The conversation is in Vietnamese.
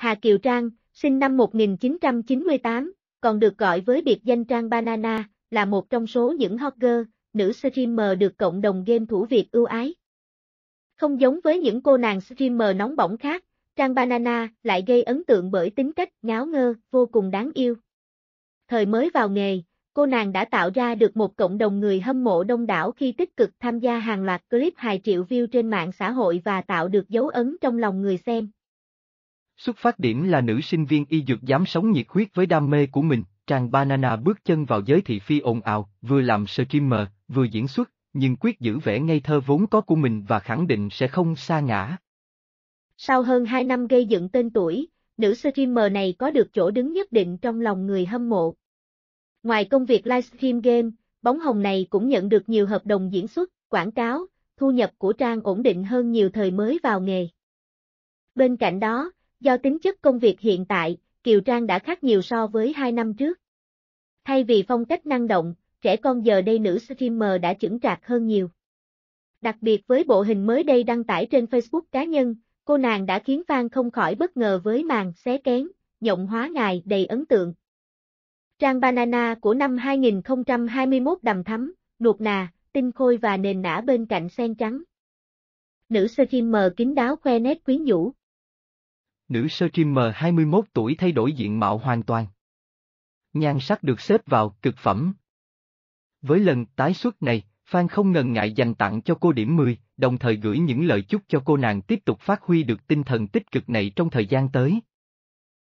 Hà Kiều Trang, sinh năm 1998, còn được gọi với biệt danh Trang Banana, là một trong số những hot girl, nữ streamer được cộng đồng game thủ Việt ưu ái. Không giống với những cô nàng streamer nóng bỏng khác, Trang Banana lại gây ấn tượng bởi tính cách ngáo ngơ, vô cùng đáng yêu. Thời mới vào nghề, cô nàng đã tạo ra được một cộng đồng người hâm mộ đông đảo khi tích cực tham gia hàng loạt clip hài triệu view trên mạng xã hội và tạo được dấu ấn trong lòng người xem. Xuất phát điểm là nữ sinh viên y dược dám sống nhiệt huyết với đam mê của mình, Trang Banana bước chân vào giới thị phi ồn ào, vừa làm streamer, vừa diễn xuất, nhưng quyết giữ vẻ ngây thơ vốn có của mình và khẳng định sẽ không xa ngã. Sau hơn 2 năm gây dựng tên tuổi, nữ streamer này có được chỗ đứng nhất định trong lòng người hâm mộ. Ngoài công việc livestream game, bóng hồng này cũng nhận được nhiều hợp đồng diễn xuất, quảng cáo, thu nhập của Trang ổn định hơn nhiều thời mới vào nghề. Bên cạnh đó, Do tính chất công việc hiện tại, Kiều Trang đã khác nhiều so với 2 năm trước. Thay vì phong cách năng động, trẻ con giờ đây nữ streamer đã chững trạc hơn nhiều. Đặc biệt với bộ hình mới đây đăng tải trên Facebook cá nhân, cô nàng đã khiến fan không khỏi bất ngờ với màn xé kén, nhộng hóa ngài đầy ấn tượng. Trang Banana của năm 2021 đầm thắm, nuột nà, tinh khôi và nền nã bên cạnh sen trắng. Nữ streamer kín đáo khoe nét quyến nhũ, nữ streamer 21 tuổi thay đổi diện mạo hoàn toàn. Nhan sắc được xếp vào cực phẩm. Với lần tái xuất này, fan không ngần ngại dành tặng cho cô điểm 10, đồng thời gửi những lời chúc cho cô nàng tiếp tục phát huy được tinh thần tích cực này trong thời gian tới.